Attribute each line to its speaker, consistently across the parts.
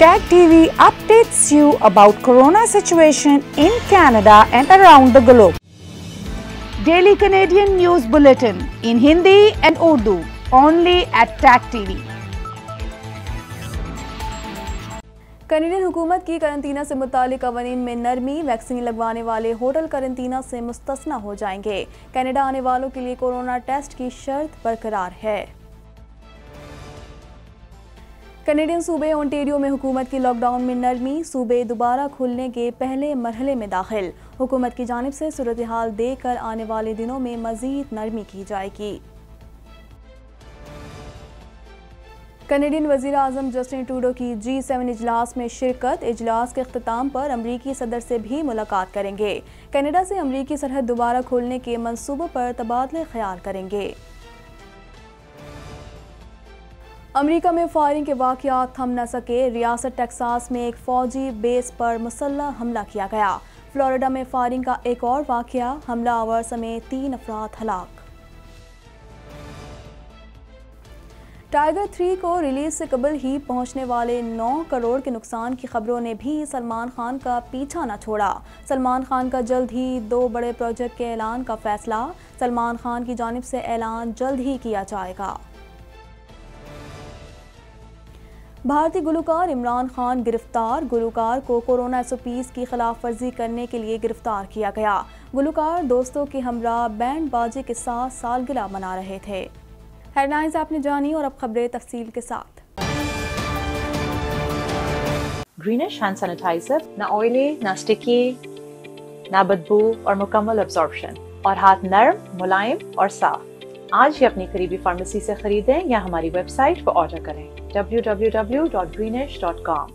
Speaker 1: Tag TV updates you about corona situation in Canada and around the globe. Daily Canadian News Bulletin in Hindi and Urdu only at Tag TV. Canadian हुकूमत की करंतना से मुतल कवानीन में नरमी vaccine लगवाने वाले होटल करंतना से मुस्तना हो जाएंगे कनेडा आने वालों के लिए कोरोना टेस्ट की शर्त बरकरार है कनेडियन सूबे ओंटेरियो में हुकूमत की लॉकडाउन में नरमी सूबे दोबारा खुलने के पहले मरहले में दाखिल हुकूमत की जानब से सूरत हाल देख कर आने वाले दिनों में मजीद नरमी की जाएगी कनेडियन वजीर अजम जस्टिन टूडो की जी सेवन इजलास में शिरकत इजलास के अख्ताम पर अमरीकी सदर से भी मुलाकात करेंगे कनेडा से अमरीकी सरहद दोबारा खोलने के मनसूबों पर तबादले ख्याल करेंगे अमेरिका में फायरिंग के वाकत थम न सके रियासत टेक्सास में एक फौजी बेस पर मुसल्ला हमला किया गया फ्लोरिडा में फायरिंग का एक और हमला हमलावर समेत तीन अफराद हलाक टाइगर थ्री को रिलीज से कबल ही पहुंचने वाले 9 करोड़ के नुकसान की खबरों ने भी सलमान खान का पीछा न छोड़ा सलमान खान का जल्द ही दो बड़े प्रोजेक्ट के ऐलान का फैसला सलमान खान की जानब से ऐलान जल्द ही किया जाएगा भारतीय गुलकार इमरान खान गिरफ्तार गुलकार को कोरोना एस की खिलाफ वर्जी करने के लिए गिरफ्तार किया गया गुलकार दोस्तों के हमरा बैंड बाजे के साथ सालगिरह मना रहे थे हेडलाइंस आपने जानी और अब खबरें तफसील के साथ
Speaker 2: ग्रीनिश हैंड सैनिटाइजर ना ऑयली ना स्टिकी ना बदबू और मुकम्मल अब्जॉर्बशन और हाथ नरम मुलायम और साफ आज ही अपनी करीबी फार्मेसी से खरीदें या हमारी वेबसाइट पर ऑर्डर करें www.greenish.com.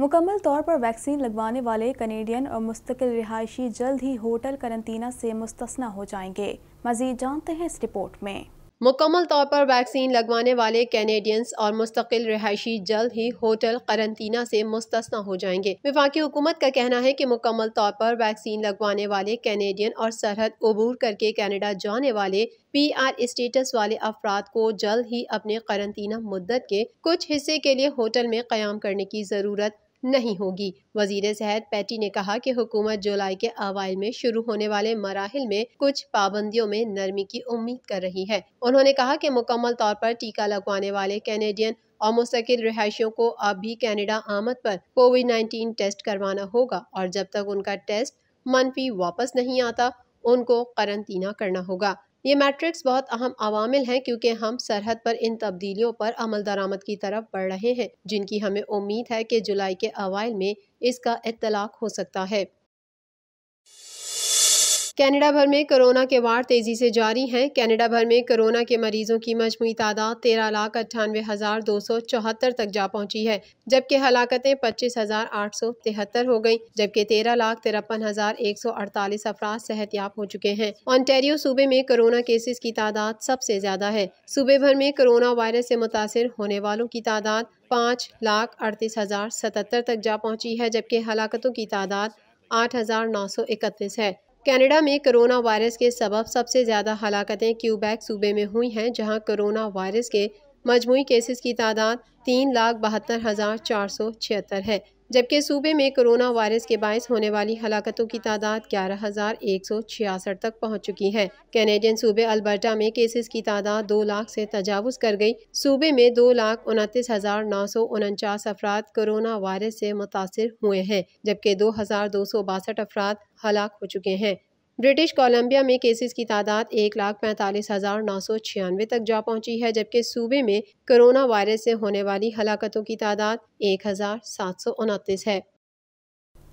Speaker 1: मुकम्मल तौर पर वैक्सीन लगवाने वाले कनेडियन और मुस्तकिल रिहायशी जल्द ही होटल करंतना
Speaker 2: से मुस्तना हो जाएंगे मजीद जानते हैं इस रिपोर्ट में मुकम्मल तौर पर वैक्सीन लगवाने वाले कैनेडियंस और मुस्तकिल रिहायशी जल्द ही होटल करंतना से मुस्तना हो जाएंगे विफाकी हुकूमत का कहना है कि मुकम्मल तौर पर वैक्सीन लगवाने वाले कैनेडियन और सरहद अबूर करके कनाडा जाने वाले पी आर स्टेटस वाले अफराद को जल्द ही अपने करंतना मुद्दत के कुछ हिस्से के लिए होटल में क्याम करने की ज़रूरत नहीं होगी वजीर सेहत पैटी ने कहा कि हुकूमत जुलाई के अवाइल में शुरू होने वाले मराहल में कुछ पाबंदियों में नरमी की उम्मीद कर रही है उन्होंने कहा कि मुकम्मल तौर पर टीका लगवाने वाले कैनेडियन और मुस्तकिल रिहायशियों को अब भी कैनेडा आमद पर कोविड नाइन्टीन टेस्ट करवाना होगा और जब तक उनका टेस्ट मनफी वापस नहीं आता उनको करंतना करना होगा ये मैट्रिक्स बहुत अहम अवामिल हैं क्योंकि हम सरहद पर इन तब्दीलियों पर अमल दरामद की तरफ बढ़ रहे हैं जिनकी हमें उम्मीद है कि जुलाई के अवाइल में इसका इतलाक हो सकता है कनाडा भर में कोरोना के वार तेज़ी से जारी हैं कनाडा भर में कोरोना के मरीजों की मजमू तादाद तेरह लाख अट्ठानवे हज़ार दो सौ चौहत्तर तक जा पहुंची है जबकि हलाकतें पच्चीस हज़ार आठ सौ तिहत्तर हो गई जबकि तेरह लाख तिरपन हज़ार एक सौ अड़तालीस अफराज सेहतियाब हो चुके हैं ऑनटेरियो सूबे में कोरोना केसेस की तादाद सबसे ज़्यादा है सूबे भर में कोरोना वायरस से मुतासर होने वालों की तादाद पाँच लाख अड़तीस हज़ार सतहत्तर तक जा पहुँची है जबकि हलाकतों की तादाद आठ हज़ार नौ सौ इकतीस है कनाडा में कोरोना वायरस के सबब सबसे ज़्यादा हलाकतें क्यूबैक सूबे में हुई हैं जहां कोरोना वायरस के मजमू केसेस की तादाद तीन लाख बहत्तर हज़ार चार सौ छिहत्तर है जबकि सूबे में कोरोना वायरस के बायस होने वाली हलाकतों की तादाद ग्यारह हज़ार एक सौ छियासठ तक पहुँच चुकी है कैनेडियन सूबे अल्बर्टा में केसेस की तादाद दो लाख से तजावज कर गई सूबे में दो लाख उनतीस हज़ार नौ सौ उनचास अफराद कोरोना वायरस से मुतासर हुए हैं जबकि दो हज़ार दो सौ बासठ अफराद हलाक हो चुके हैं ब्रिटिश कोलंबिया में केसेस की तादाद एक लाख पैंतालीस हज़ार नौ सौ छियानवे तक जा पहुंची है जबकि सूबे में कोरोना वायरस से होने वाली हलाकतों की तादाद एक हज़ार सात सौ उनतीस है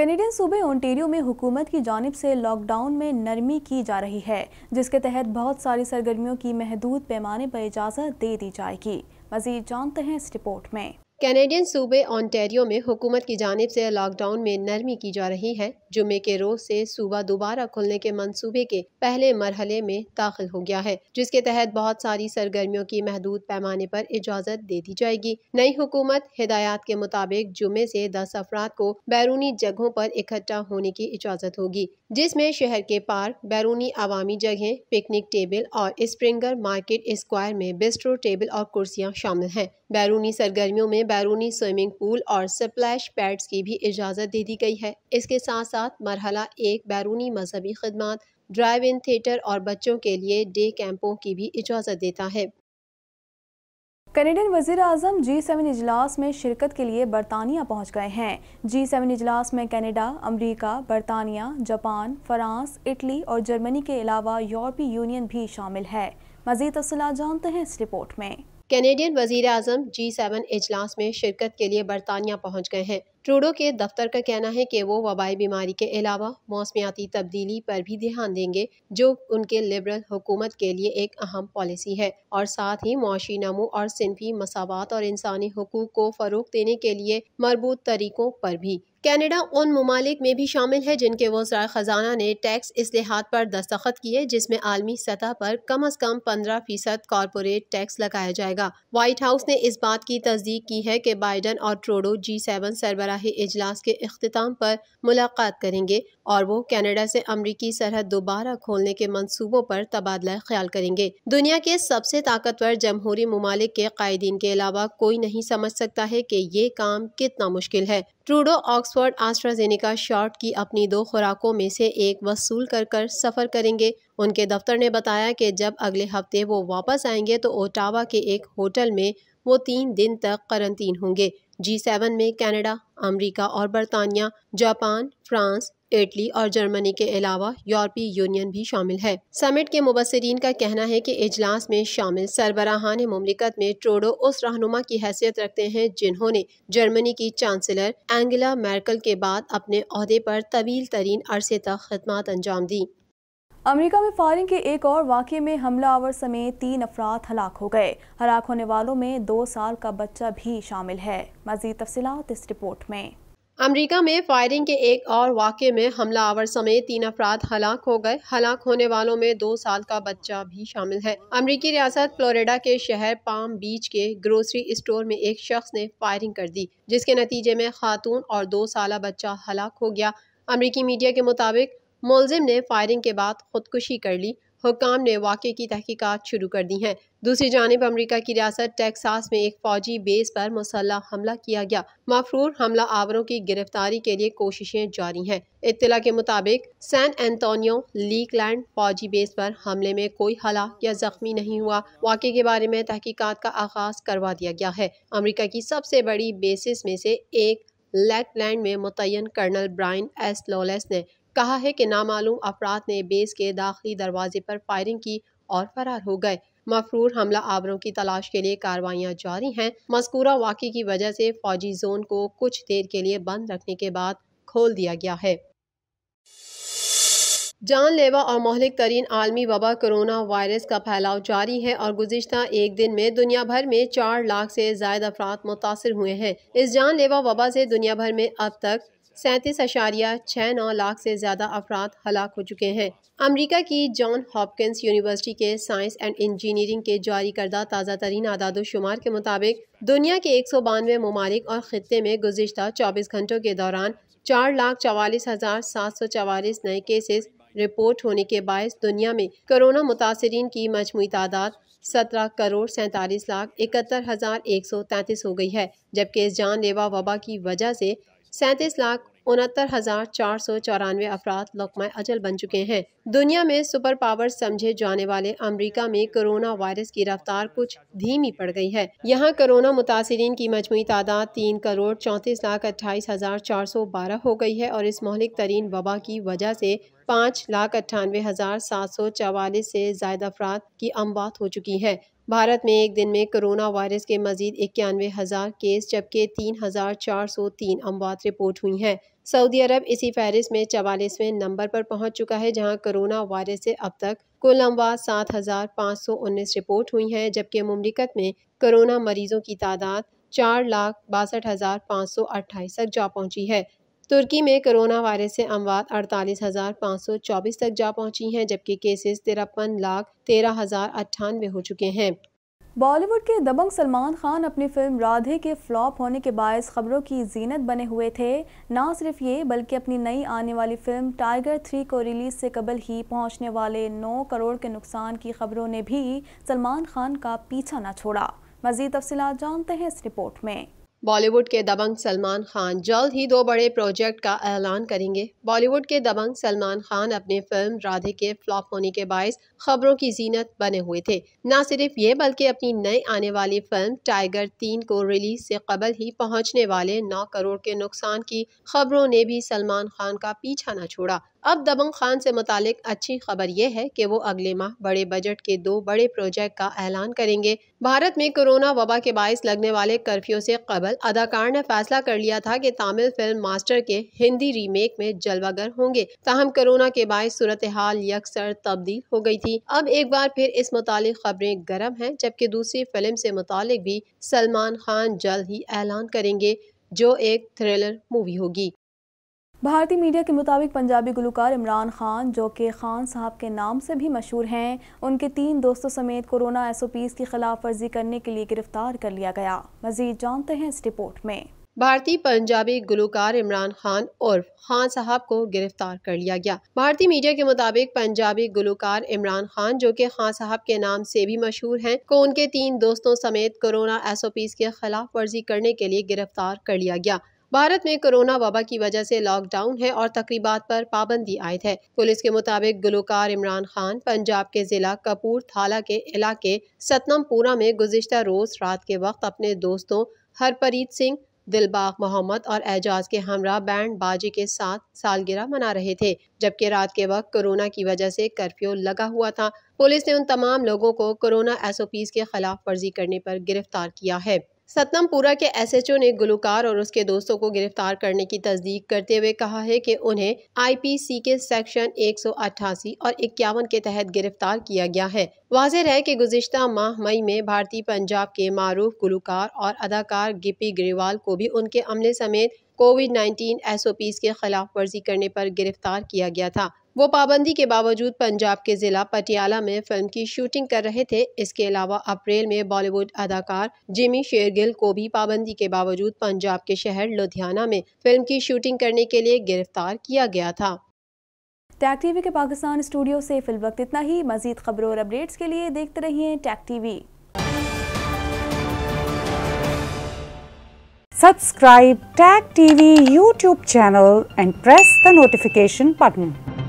Speaker 2: कैनेडियन सूबे ओंटेरियो में हुकूमत की जानब से लॉकडाउन में
Speaker 1: नरमी की जा रही है जिसके तहत बहुत सारी सरगर्मियों की महदूद पैमाने पर इजाज़त दे
Speaker 2: दी जाएगी मजीद जानते हैं इस रिपोर्ट में कैनेडियन सूबे ऑन्टेरियो में हुकूमत की जानब से लॉकडाउन में नरमी की जा रही है जुमे के रोज से सूबा दोबारा खुलने के मंसूबे के पहले मरहले में दाखिल हो गया है जिसके तहत बहुत सारी सरगर्मियों की महदूद पैमाने पर इजाज़त दे दी जाएगी नई हुकूमत हिदायत के मुताबिक जुमे से दस अफराद को बैरूनी जगहों पर इकट्ठा होने की इजाज़त होगी जिसमें शहर के पार्क बैरूनी आवामी जगह पिकनिक टेबल और स्प्रिंगर मार्केट स्क्वायर में बिस्ट्रो टेबल और कुर्सियाँ शामिल हैं बैरूनी सरगर्मियों में बैरूनी स्विमिंग पूल और स्प्लैश पैड्स की भी इजाज़त दे दी गई है इसके साथ साथ मरहला एक बैरूनी मजहबी खदमात ड्राइव इन थिएटर और बच्चों के लिए डे कैंपों की भी इजाज़त देता है कनेडियन वजीर अजम जी सेवन इजलास में शिरकत के लिए बरतानिया पहुंच गए हैं
Speaker 1: जी सेवन इजलास में कनाडा, अमेरिका, बरतानिया जापान फ्रांस इटली और
Speaker 2: जर्मनी के अलावा यूरोपीय यूनियन भी शामिल है मजीद तफसला जानते हैं इस रिपोर्ट में कैनेडियन वजीर अजम जी सेवन इजलास में शिरकत के लिए बरतानिया पहुँच गए हैं ट्रूडो के दफ्तर का कहना है कि वो वबाई बीमारी के अलावा मौसमियाती तब्दीली पर भी ध्यान देंगे जो उनके लिबरल हुकूमत के लिए एक अहम पॉलिसी है और साथ ही मुशी नमो और सिनफी मसावत और इंसानी हकूक़ को फरोग देने के लिए मरबूत तरीक़ों पर भी कनाडा उन ममालिक में भी शामिल है जिनके वजरा ख़जाना ने टैक्स इसलिहा पर दस्तखत किए जिसमें आलमी सतह पर कम अज़ कम पंद्रह फ़ीसद कॉरपोरेट टैक्स लगाया जाएगा वाइट हाउस ने इस बात की तस्दीक की है कि बाइडन और ट्रोडो जी सेवन सरबरा सलाही इजलास के अख्ताम पर मुलाकात करेंगे और वो कनाडा से अमरीकी सरहद दोबारा खोलने के मनसूबों पर तबादला ख्याल करेंगे दुनिया के सबसे ताकतवर जमहूरी ममालिक के कायदीन के अलावा कोई नहीं समझ सकता है कि ये काम कितना मुश्किल है ट्रूडो ऑक्सफोर्ड आस्ट्राजेनिका शॉर्ट की अपनी दो खुराकों में से एक वसूल कर कर सफ़र करेंगे उनके दफ्तर ने बताया कि जब अगले हफ्ते वो वापस आएंगे तो ओटावा के एक होटल में वो तीन दिन तक करंतीन होंगे जी सेवन में कनाडा, अमेरिका और बरतानिया जापान फ्रांस इटली और जर्मनी के अलावा यूरोपीय यूनियन भी शामिल है समिट के मुबसरीन का कहना है कि इजलास में शामिल सरबराहान ममलिकत में ट्रोडो उस रहनुमा की हैसियत रखते हैं जिन्होंने जर्मनी की चांसलर एंगेला मैरकल के बाद अपने अहदे पर तवील तरीन अरसे तक खदमात अंजाम दी
Speaker 1: अमेरिका में फायरिंग के एक और वाक़े में हमलावर समेत तीन अफराद हलाक हो गए हलाक होने वालों में दो साल का बच्चा भी शामिल है मजीद तफसीत इस रिपोर्ट में
Speaker 2: अमेरिका में फायरिंग के एक और वाक़े में हमला आवर समेत तीन अफराद हलाक हो गए हलाक होने वालों में दो साल का बच्चा भी शामिल है अमेरिकी रियासत फ्लोरिडा के शहर पाम बीच के ग्रोसरी स्टोर में एक शख्स ने फायरिंग कर दी जिसके नतीजे में खातून और दो साल बच्चा हलाक हो गया अमरीकी मीडिया के मुताबिक मुलजिम ने फायरिंग के बाद खुदकुशी कर ली हुकाम ने वाक़े की तहकीकात शुरू कर दी हैं दूसरी जानब अमरीका की रियासत टेक्सास में एक फौजी बेस पर मुसल्ह हमला किया गया मफरूर हमला आवरों की गिरफ्तारी के लिए कोशिशें जारी हैं इतला के मुताबिक सैन एंटोनियो लीकलैंड फौजी बेस पर हमले में कोई हलाक या जख्मी नहीं हुआ वाक़े के बारे में तहकीकत का आगाज करवा दिया गया है अमरीका की सबसे बड़ी बेसिस में से एक लैकलैंड में मुतन कर्नल ब्राइन एस लोलेस ने कहा है कि नामालूम अफराद ने बेस के दाखिली दरवाजे पर फायरिंग की और फरार हो गए मफरूर हमला आवरों की तलाश के लिए कार्रवाइयाँ जारी हैं मस्कूरा वाक़े की वजह से फौजी जोन को कुछ देर के लिए बंद रखने के बाद खोल दिया गया है जानलेवा और मोहलिक तरीन आलमी वबा कोरोना वायरस का फैलाव जारी है और गुजशत एक दिन में दुनिया भर में चार लाख से जायद अफराद मुतासर हुए हैं इस जानलेवा वबा से दुनिया भर में अब तक सैंतीस अशारिया छः नौ लाख से ज़्यादा अफराद हलाक हो चुके हैं अमरीका की जॉन हॉपकिंस यूनिवर्सिटी के साइंस एंड इंजीनियरिंग के जारी करदा ताज़ा तरीन आदादोशुमार के मुताबिक दुनिया के एक सौ बानवे ममालिक और ख़त्े में गुजशत चौबीस घंटों के दौरान चार लाख चवालीस हज़ार सात सौ चवालीस नए केसेस रिपोर्ट होने के बायस दुनिया में कोरोना मुतासरीन की मजमू तादाद सत्रह करोड़ सैंतालीस लाख इकहत्तर हज़ार एक सौ तैंतीस हो गई है जबकि इस जानलेवा वबा की वजह से सैंतीस लाख उनहत्तर हज़ार चार सौ चौरानवे अफराद लकमा अजल बन चुके हैं दुनिया में सुपर पावर समझे जाने वाले अमरीका में कोरोना वायरस की रफ्तार कुछ धीमी पड़ गई है यहाँ कोरोना मुतासरीन की मजमू तादाद तीन करोड़ चौंतीस लाख अट्ठाईस हज़ार चार सौ बारह हो गई है और इस मौलिक तरीन वबा की वजह से पाँच लाख अट्ठानवे हज़ार सात सौ चवालीस से जायद अफराद की अमवात हो चुकी है भारत में एक दिन में कोरोना वायरस के मजीद इक्यानवे हज़ार केस जबकि तीन हज़ार चार सौ तीन अमवात रिपोर्ट हुई हैं सऊदी अरब इसी फहरिस्त में चवालीसवें नंबर पर पहुंच चुका है जहां कोरोना वायरस से अब तक कुल अमवात सात हज़ार पाँच सौ उन्नीस रिपोर्ट हुई हैं जबकि ममलिकत में कोरोना मरीजों की तादाद चार लाख बासठ हज़ार पाँच सौ अट्ठाईस तक जा पहुंची है तुर्की में कोरोना वायरस से अमवात अड़तालीस हज़ार पाँच सौ चौबीस तक जा पहुंची हैं जबकि केसेस तिरपन लाख तेरह हज़ार अट्ठानवे हो चुके हैं बॉलीवुड के
Speaker 1: दबंग सलमान खान अपनी फिल्म राधे के फ्लॉप होने के बायस खबरों की जीनत बने हुए थे ना सिर्फ ये बल्कि अपनी नई आने वाली फिल्म टाइगर थ्री को रिलीज से कबल ही पहुंचने वाले 9 करोड़ के नुकसान की खबरों ने भी सलमान खान का पीछा न छोड़ा
Speaker 2: मजीद तफसलत जानते हैं इस रिपोर्ट में बॉलीवुड के दबंग सलमान खान जल्द ही दो बड़े प्रोजेक्ट का ऐलान करेंगे बॉलीवुड के दबंग सलमान खान अपने फिल्म राधे के फ्लॉप होने के बायस खबरों की जीनत बने हुए थे न सिर्फ ये बल्कि अपनी नई आने वाली फिल्म टाइगर तीन को रिलीज से कबल ही पहुंचने वाले नौ करोड़ के नुकसान की खबरों ने भी सलमान खान का पीछा न छोड़ा अब दबंग खान से मुतालिक अच्छी खबर यह है कि वो अगले माह बड़े बजट के दो बड़े प्रोजेक्ट का ऐलान करेंगे भारत में कोरोना वबा के बायस लगने वाले कर्फ्यू से कबल अदाकार ने फैसला कर लिया था कि तमिल फिल्म मास्टर के हिंदी रीमेक में जलवागर होंगे ताहम कोरोना के बायस सूरत हाल यकसर तब्दील हो गयी थी अब एक बार फिर इस मुतालिक खबरें गर्म है जबकि दूसरी फिल्म से मुतालिक भी सलमान खान जल्द ही ऐलान करेंगे जो एक थ्रिलर मूवी होगी भारतीय मीडिया के मुताबिक पंजाबी गुलकार इमरान खान जो कि खान साहब
Speaker 1: के नाम से भी मशहूर हैं उनके तीन दोस्तों समेत कोरोना एस ओ पीज की खिलाफ वर्जी करने के लिए
Speaker 2: गिरफ्तार कर लिया गया मजीद जानते हैं इस रिपोर्ट में भारतीय पंजाबी गुलकार इमरान खान और खान साहब को गिरफ्तार कर लिया गया भारतीय मीडिया के मुताबिक पंजाबी गुलकार इमरान खान जो कि खान साहब के नाम से भी मशहूर हैं को उनके तीन दोस्तों समेत कोरोना एस ओ पीज के खिलाफ वर्जी करने के लिए गिरफ्तार कर लिया गया भारत में कोरोना वबा की वजह से लॉकडाउन है और तकरीबा पर पाबंदी आयद है पुलिस के मुताबिक गुलकार इमरान खान पंजाब के जिला कपूर थाला के इलाके सतनमपुरा में गुजशत रोज रात के वक्त अपने दोस्तों हरप्रीत सिंह दिलबाग मोहम्मद और एजाज के हमरा बैंड बाजी के साथ सालगिरह मना रहे थे जबकि रात के वक्त कोरोना की वजह से कर्फ्यू लगा हुआ था पुलिस ने उन तमाम लोगों को कोरोना एसओपीज के खिलाफ वर्जी करने पर गिरफ्तार किया है सतनमपुरा के एसएचओ ने गुलकार और उसके दोस्तों को गिरफ्तार करने की तस्दीक करते हुए कहा है कि उन्हें आईपीसी के सेक्शन 188 और इक्यावन के तहत गिरफ्तार किया गया है वाजह है कि गुजशत माह मई में भारतीय पंजाब के मरूफ गुलकार और अदाकार गिपी ग्रेवाल को भी उनके अमले समेत कोविड 19 एसओपीस के खिलाफ वर्जी करने पर गिरफ्तार किया गया था वो पाबंदी के बावजूद पंजाब के ज़िला पटियाला में फिल्म की शूटिंग कर रहे थे इसके अलावा अप्रैल में बॉलीवुड अदाकार जिमी शेरगिल को भी पाबंदी के बावजूद पंजाब के शहर लुधियाना में फिल्म की शूटिंग करने के लिए गिरफ्तार किया गया था टैक टीवी के पाकिस्तान स्टूडियो
Speaker 1: से वक्त इतना ही मजीद खबरों और अपडेट्स के लिए देखते रहिए Tag TV subscribe Tag TV YouTube channel and press the notification button